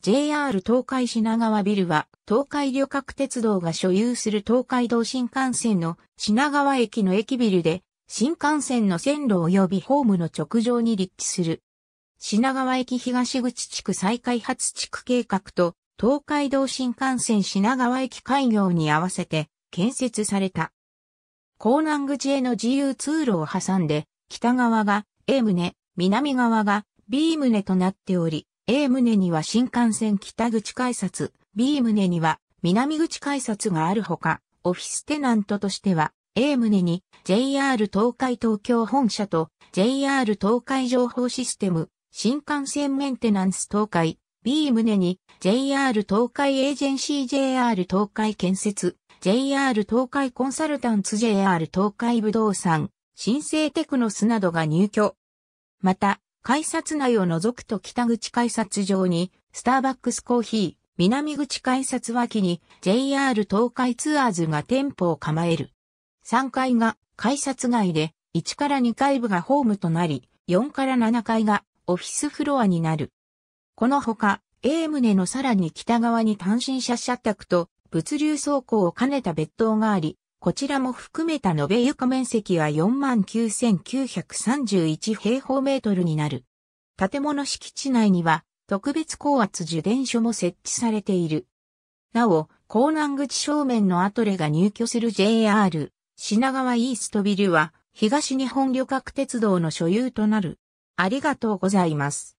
JR 東海品川ビルは東海旅客鉄道が所有する東海道新幹線の品川駅の駅ビルで新幹線の線路及びホームの直上に立地する。品川駅東口地区再開発地区計画と東海道新幹線品川駅開業に合わせて建設された。港南口への自由通路を挟んで北側が A 棟、南側が B 棟となっており、A 棟には新幹線北口改札、B 棟には南口改札があるほか、オフィステナントとしては A 棟に JR 東海東京本社と JR 東海情報システム新幹線メンテナンス東海 B 棟に JR 東海エージェンシー JR 東海建設 JR 東海コンサルタンツ JR 東海不動産新生テクノスなどが入居。また改札内を除くと北口改札上に、スターバックスコーヒー、南口改札脇に JR 東海ツアーズが店舗を構える。3階が改札外で、1から2階部がホームとなり、4から7階がオフィスフロアになる。このほか、A 棟のさらに北側に単身車車宅と物流倉庫を兼ねた別棟があり、こちらも含めた延べ床面積は49,931平方メートルになる。建物敷地内には特別高圧受電所も設置されている。なお、港南口正面のアトレが入居する JR 品川イーストビルは東日本旅客鉄道の所有となる。ありがとうございます。